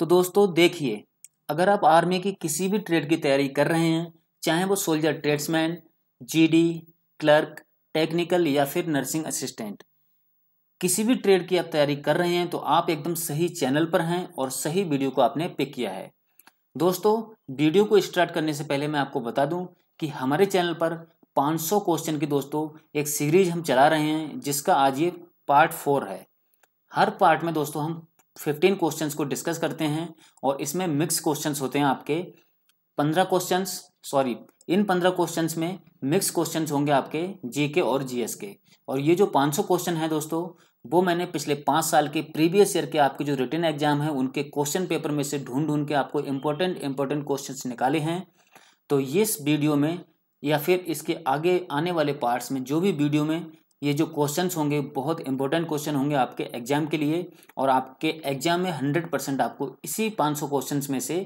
तो दोस्तों देखिए अगर आप आर्मी की किसी भी ट्रेड की तैयारी कर रहे हैं चाहे वो soldier tradesman GD clerk technical या फिर नर्सिंग असिस्टेंट किसी भी ट्रेड की आप तैयारी कर रहे हैं तो आप एकदम सही चैनल पर हैं और सही वीडियो को आपने पिक किया है दोस्तों वीडियो को स्टार्ट करने से पहले मैं आपको बता दूं कि हमारे चैनल पर 500 क्वेश्चन की दोस्तों एक सीरीज हम चला रहे हैं जिसका आज ये पार्ट फोर है हर पार्ट में दोस्तों हम फिफ्टीन क्वेश्चंस को डिस्कस करते हैं और इसमें मिक्स क्वेश्चंस होते हैं आपके पंद्रह क्वेश्चंस सॉरी इन पंद्रह क्वेश्चंस में मिक्स क्वेश्चंस होंगे आपके जीके और जीएस के और ये जो पाँच सौ क्वेश्चन है दोस्तों वो मैंने पिछले पाँच साल के प्रीवियस ईयर के आपके जो रिटर्न एग्जाम है उनके क्वेश्चन पेपर में से ढूंढ ढूंढ के आपको इम्पोर्टेंट इम्पोर्टेंट क्वेश्चन निकाले हैं तो इस वीडियो में या फिर इसके आगे आने वाले पार्ट्स में जो भी वीडियो में ये जो क्वेश्चन होंगे बहुत इंपॉर्टेंट क्वेश्चन होंगे आपके एग्जाम के लिए और आपके एग्जाम में हंड्रेड परसेंट आपको इसी पाँच सौ क्वेश्चन में से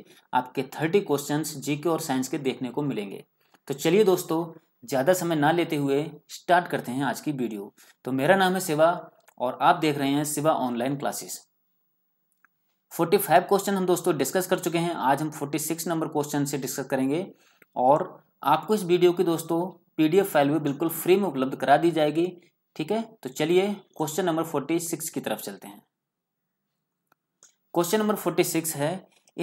आपके थर्टी क्वेश्चन जीके और साइंस के देखने को मिलेंगे तो चलिए दोस्तों ज़्यादा समय ना लेते हुए स्टार्ट करते हैं आज की वीडियो तो मेरा नाम है शिवा और आप देख रहे हैं शिवा ऑनलाइन क्लासेस 45 क्वेश्चन हम दोस्तों डिस्कस कर चुके हैं आज हम 46 नंबर क्वेश्चन से डिस्कस करेंगे और आपको इस वीडियो की दोस्तों पीडीएफ फाइल भी बिल्कुल फ्री में उपलब्ध करा दी जाएगी ठीक है तो चलिए क्वेश्चन नंबर फोर्टी सिक्स की तरफ चलते हैं क्वेश्चन नंबर फोर्टी सिक्स है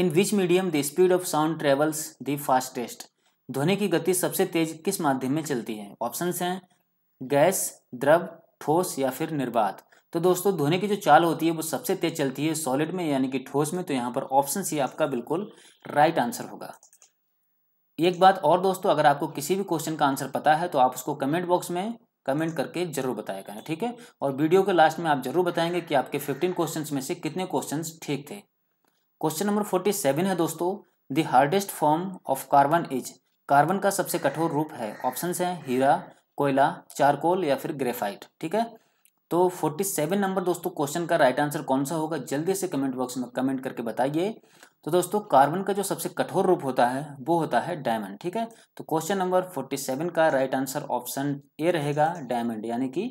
in which medium the speed of sound travels the fastest ध्वनि की गति सबसे तेज किस माध्यम में चलती है ऑप्शन हैं गैस द्रव ठोस या फिर निर्बाध तो दोस्तों ध्वनि की जो चाल होती है वो सबसे तेज चलती है सॉलिड में यानी कि ठोस में तो यहाँ पर ऑप्शन सी आपका बिल्कुल राइट आंसर होगा एक बात और दोस्तों अगर आपको किसी भी क्वेश्चन का आंसर पता है तो आप उसको कमेंट बॉक्स में कमेंट करके जरूर बताया ठीक है और वीडियो के लास्ट में आप जरूर बताएंगे कि आपके फिफ्टीन क्वेश्चन में से कितने क्वेश्चन ठीक थे क्वेश्चन नंबर फोर्टी सेवन है दोस्तों the hardest form of carbon is carbon का सबसे कठोर रूप है ऑप्शन है हीरा कोयला चारकोल या फिर ग्रेफाइट ठीक है तो 47 नंबर दोस्तों क्वेश्चन का राइट आंसर कौन सा होगा जल्दी से कमेंट बॉक्स में कमेंट करके बताइए तो दोस्तों कार्बन का जो सबसे कठोर रूप होता है वो होता है डायमंड ठीक है तो क्वेश्चन नंबर 47 का राइट आंसर ऑप्शन ए रहेगा डायमंड यानी कि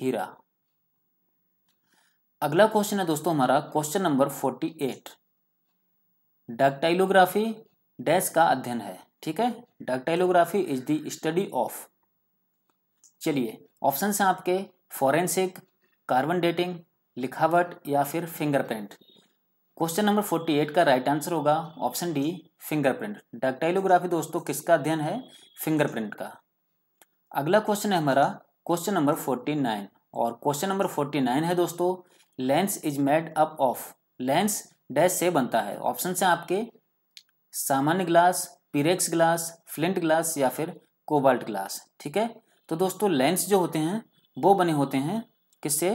हीरा अगला क्वेश्चन है दोस्तों हमारा क्वेश्चन नंबर 48 डाक्टाइलोग्राफी डैश का अध्ययन है ठीक है dactylography is the study of चलिए ऑप्शन हैं आपके फॉरेंसिक कार्बन डेटिंग लिखावट या फिर fingerprint question number forty eight का राइट आंसर होगा ऑप्शन डी फिंगरप्रिंट डाक्टाइलोग्राफी दोस्तों किसका अध्ययन है फिंगरप्रिंट का अगला क्वेश्चन है हमारा क्वेश्चन नंबर फोर्टी नाइन और क्वेश्चन नंबर फोर्टी नाइन है दोस्तों lens is made up of lens dash से बनता है ऑप्शन से आपके सामान्य glass Pyrex glass flint glass या फिर कोबाल्ट ग्लास ठीक है तो दोस्तों लेंस जो होते हैं वो बने होते हैं किससे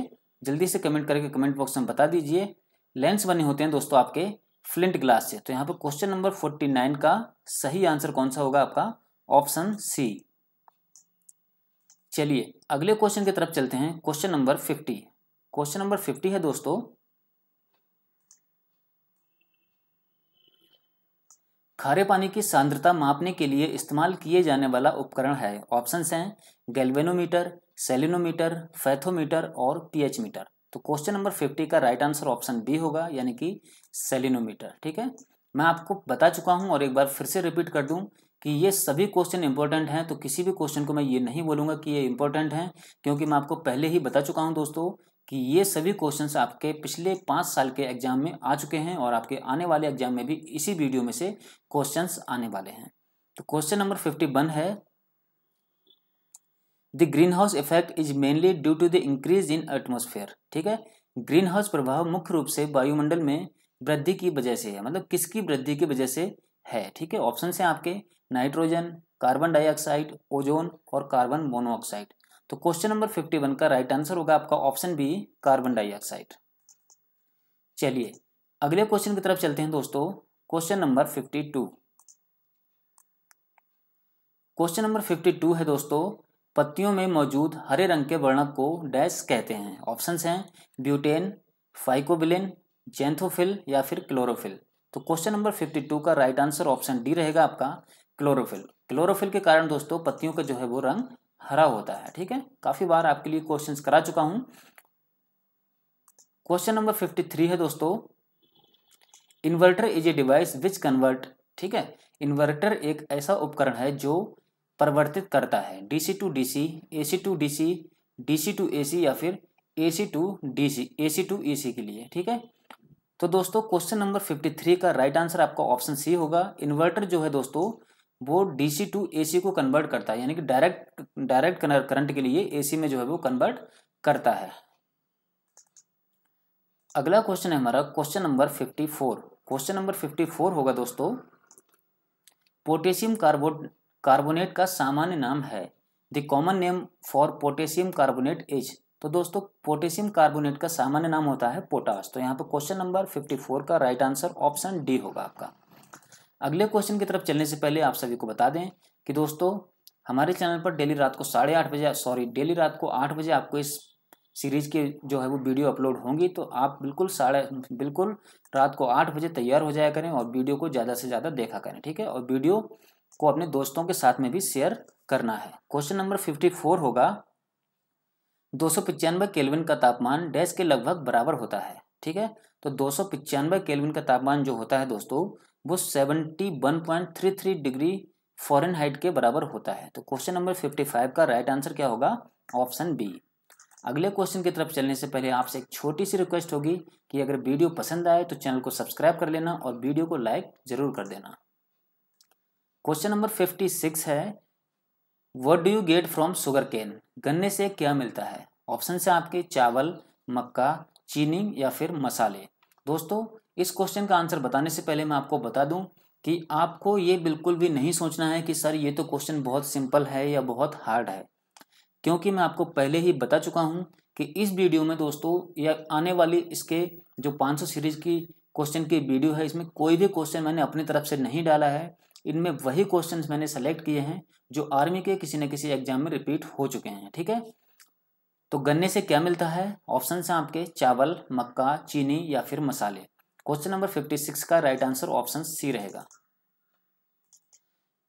जल्दी से कमेंट करके कमेंट बॉक्स में बता दीजिए लेंस बने होते हैं दोस्तों आपके फ्लिंट ग्लास से तो यहाँ पर क्वेश्चन नंबर फोर्टी नाइन का सही आंसर कौन सा होगा आपका ऑप्शन सी चलिए अगले क्वेश्चन की तरफ चलते हैं question number fifty question number fifty है दोस्तों खारे पानी की सांद्रता मापने के लिए इस्तेमाल किए जाने वाला उपकरण है ऑप्शन हैं गैल्वेनोमीटर सेलिनोमीटर फैथोमीटर और पीएच मीटर तो क्वेश्चन नंबर फिफ्टी का राइट आंसर ऑप्शन बी होगा यानी कि सेलिनोमीटर ठीक है मैं आपको बता चुका हूँ और एक बार फिर से रिपीट कर दूं कि ये सभी क्वेश्चन इंपॉर्टेंट हैं तो किसी भी क्वेश्चन को मैं ये नहीं बोलूंगा कि ये इंपॉर्टेंट हैं क्योंकि मैं आपको पहले ही बता चुका हूँ दोस्तों कि ये सभी क्वेश्चंस आपके पिछले पाँच साल के एग्जाम में आ चुके हैं और आपके आने वाले एग्जाम में भी इसी वीडियो में से क्वेश्चंस आने वाले हैं तो क्वेश्चन नंबर फिफ्टी वन है the green house effect is mainly due to the increase in atmosphere ठीक है ग्रीन हाउस प्रभाव मुख्य रूप से वायुमंडल में वृद्धि की वजह से है मतलब किसकी वृद्धि की वजह से है ठीक है ऑप्शन है आपके नाइट्रोजन कार्बन डाइऑक्साइड ओजोन और कार्बन मोनोऑक्साइड तो क्वेश्चन नंबर फिफ्टी वन का राइट आंसर होगा आपका ऑप्शन बी कार्बन डाइऑक्साइड चलिए अगले क्वेश्चन की तरफ चलते हैं दोस्तों question number fifty two question number fifty two है दोस्तों पत्तियों में मौजूद हरे रंग के वर्णक को डैश कहते हैं ऑप्शंस हैं ब्यूटेन फाइकोबिलिन जेंथोफिल या फिर क्लोरोफिल तो क्वेश्चन नंबर फिफ्टी टू का राइट आंसर ऑप्शन डी रहेगा आपका क्लोरोफिल क्लोरोफिल के कारण दोस्तों पत्तियों का जो है वो रंग हरा होता है ठीक है काफी बार आपके लिए क्वेश्चन करा चुका हूं क्वेश्चन नंबर फिफ्टी थ्री है दोस्तों inverter is a device which convert ठीक है इन्वर्टर एक ऐसा उपकरण है जो परिवर्तित करता है DC to DC AC to DC DC to AC या फिर AC to DC AC to AC के लिए ठीक है तो दोस्तों क्वेश्चन नंबर फिफ्टी थ्री का राइट आंसर आपका ऑप्शन सी होगा इन्वर्टर जो है दोस्तों वो डीसी टू एसी को कन्वर्ट करता है यानी कि डायरेक्ट डायरेक्ट करंट के लिए एसी में जो है वो कन्वर्ट करता है अगला क्वेश्चन है हमारा question number fifty four question number fifty four होगा दोस्तों पोटेशियम कार्बो कार्बोनेट का सामान्य नाम है the common name for potassium carbonate is तो दोस्तों पोटेशियम कार्बोनेट का सामान्य नाम होता है पोटास तो यहाँ पर क्वेश्चन नंबर फिफ्टी फोर का राइट आंसर ऑप्शन डी होगा आपका अगले क्वेश्चन की तरफ चलने से पहले आप सभी को बता दें कि दोस्तों हमारे चैनल पर डेली रात को साढ़े आठ बजे सॉरी डेली रात को आठ बजे आपको इस सीरीज़ के जो है वो वीडियो अपलोड होंगी तो आप बिल्कुल साढ़े बिल्कुल रात को आठ बजे तैयार हो जाया करें और वीडियो को ज़्यादा से ज़्यादा देखा करें ठीक है और वीडियो को अपने दोस्तों के साथ में भी शेयर करना है क्वेश्चन नंबर फिफ्टी फोर होगा दो सौ का तापमान डैश के लगभग बराबर होता है ठीक है तो दो सौ पचानवे केल्विन का तापमान जो होता है दोस्तों वो seventy one point three three degree Fahrenheit के बराबर होता है तो क्वेश्चन नंबर फिफ्टी फाइव का राइट आंसर क्या होगा ऑप्शन बी अगले क्वेश्चन की तरफ चलने से पहले आपसे एक छोटी सी रिक्वेस्ट होगी कि अगर वीडियो पसंद आए तो चैनल को सब्सक्राइब कर लेना और वीडियो को लाइक जरूर कर देना क्वेश्चन नंबर फिफ्टी सिक्स है what do you get from sugar cane गन्ने से क्या मिलता है ऑप्शन से आपके चावल मक्का चीनी या फिर मसाले दोस्तों इस क्वेश्चन का आंसर बताने से पहले मैं आपको बता दूं कि आपको ये बिल्कुल भी नहीं सोचना है कि सर ये तो क्वेश्चन बहुत सिंपल है या बहुत हार्ड है क्योंकि मैं आपको पहले ही बता चुका हूँ कि इस वीडियो में दोस्तों या आने वाली इसके जो 500 सीरीज की क्वेश्चन की वीडियो है इसमें कोई भी क्वेश्चन मैंने अपनी तरफ से नहीं डाला है इनमें वही क्वेश्चन मैंने सेलेक्ट किए हैं जो आर्मी के किसी न किसी एग्जाम में रिपीट हो चुके हैं ठीक है तो गन्ने से क्या मिलता है ऑप्शन हैं आपके चावल मक्का चीनी या फिर मसाले क्वेश्चन नंबर फिफ्टी सिक्स का राइट आंसर ऑप्शन सी रहेगा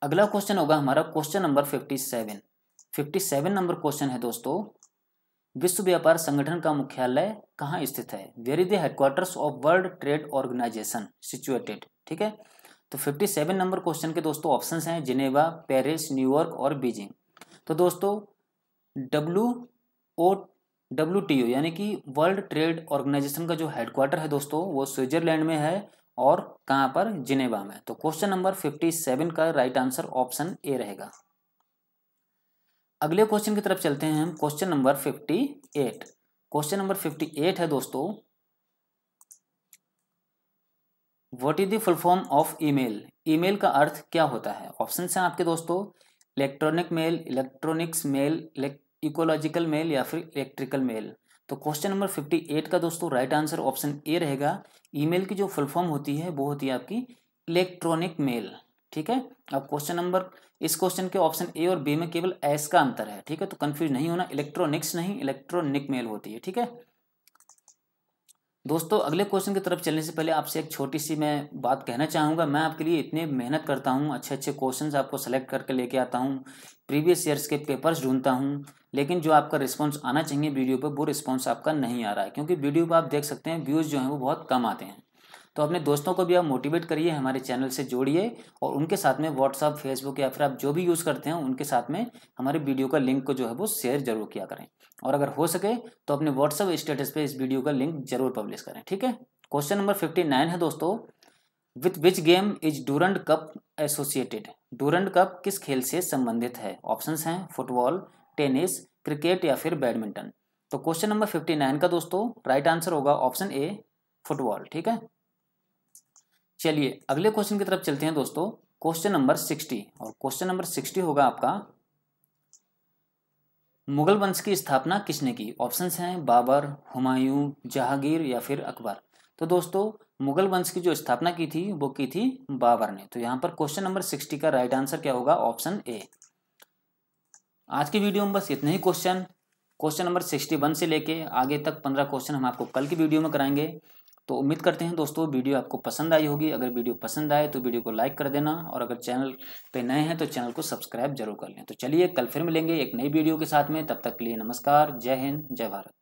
अगला क्वेश्चन होगा हमारा question number fifty seven fifty seven number question है दोस्तों विश्व व्यापार संगठन का मुख्यालय कहाँ स्थित है where is the of world trade organization situated ठीक है तो फिफ्टी सेवन नंबर क्वेश्चन के दोस्तों ऑप्शंस हैं जिनेवा पेरिस न्यूयॉर्क और बीजिंग तो दोस्तों डब्ल्यू ओ डब्ल्यू यानी कि वर्ल्ड ट्रेड ऑर्गेनाइजेशन का जो हेडक्वार्टर है दोस्तों वो स्विट्जरलैंड में है और कहाँ पर जिनेवा में तो क्वेश्चन नंबर फिफ्टी सेवन का राइट आंसर ऑप्शन ए रहेगा अगले क्वेश्चन की तरफ चलते हैं हम question number fifty eight question number fifty eight है दोस्तों what is the full form of email email का अर्थ क्या होता है ऑप्शन है आपके दोस्तों electronic mail electronics mail ecological mail या फिर इलेक्ट्रिकल मेल तो क्वेश्चन नंबर फिफ्टी एट का दोस्तों राइट आंसर ऑप्शन ए रहेगा ईमेल की जो फुल फॉर्म होती है वो होती है आपकी इलेक्ट्रॉनिक मेल ठीक है अब क्वेश्चन नंबर इस क्वेश्चन के ऑप्शन ए और बी में केवल एस का अंतर है ठीक है तो कंफ्यूज नहीं होना इलेक्ट्रॉनिक्स नहीं इलेक्ट्रॉनिक मेल होती है ठीक है दोस्तों अगले क्वेश्चन की तरफ चलने से पहले आपसे एक छोटी सी मैं बात कहना चाहूँगा मैं आपके लिए इतने मेहनत करता हूँ अच्छे अच्छे क्वेश्चंस आपको सेलेक्ट करके लेके आता हूँ प्रीवियस ईयर्स के पेपर्स ढूंढता हूँ लेकिन जो आपका रिस्पॉन्स आना चाहिए वीडियो पर वो रिस्पॉन्स आपका नहीं आ रहा है क्योंकि वीडियो पर आप देख सकते हैं व्यूज़ जो हैं वो बहुत कम आते हैं तो अपने दोस्तों को भी आप मोटिवेट करिए हमारे चैनल से जोड़िए और उनके साथ में व्हाट्सअप फेसबुक या फिर आप जो भी यूज़ करते हैं उनके साथ में हमारे वीडियो का लिंक को जो है वो शेयर जरूर किया करें और अगर हो सके तो अपने व्हाट्सअप स्टेटस पर इस वीडियो का लिंक जरूर पब्लिश करें ठीक है क्वेश्चन नंबर फिफ्टी नाइन है दोस्तों with which game is Durand cup associated Durand cup किस खेल से संबंधित है ऑप्शन हैं फुटबॉल टेनिस क्रिकेट या फिर बैडमिंटन तो क्वेश्चन नंबर फिफ्टी नाइन का दोस्तों राइट आंसर होगा ऑप्शन ए फुटबॉल ठीक है चलिए अगले क्वेश्चन की तरफ चलते हैं दोस्तों क्वेश्चन नंबर सिक्सटी और क्वेश्चन नंबर सिक्सटी होगा आपका मुगल वंश की स्थापना किसने की ऑप्शंस हैं बाबर हुमायूं जहांगीर या फिर अकबर तो दोस्तों मुगल वंश की जो स्थापना की थी वो की थी बाबर ने तो यहाँ पर क्वेश्चन नंबर सिक्सटी का राइट आंसर क्या होगा ऑप्शन ए आज की वीडियो में बस इतने ही question question number sixty one से लेके आगे तक पंद्रह क्वेश्चन हम आपको कल की वीडियो में कराएंगे तो उम्मीद करते हैं दोस्तों वीडियो आपको पसंद आई होगी अगर वीडियो पसंद आए तो वीडियो को लाइक कर देना और अगर चैनल पे नए हैं तो चैनल को सब्सक्राइब जरूर कर लें तो चलिए कल फिर मिलेंगे एक नई वीडियो के साथ में तब तक के लिए नमस्कार जय हिंद जय भारत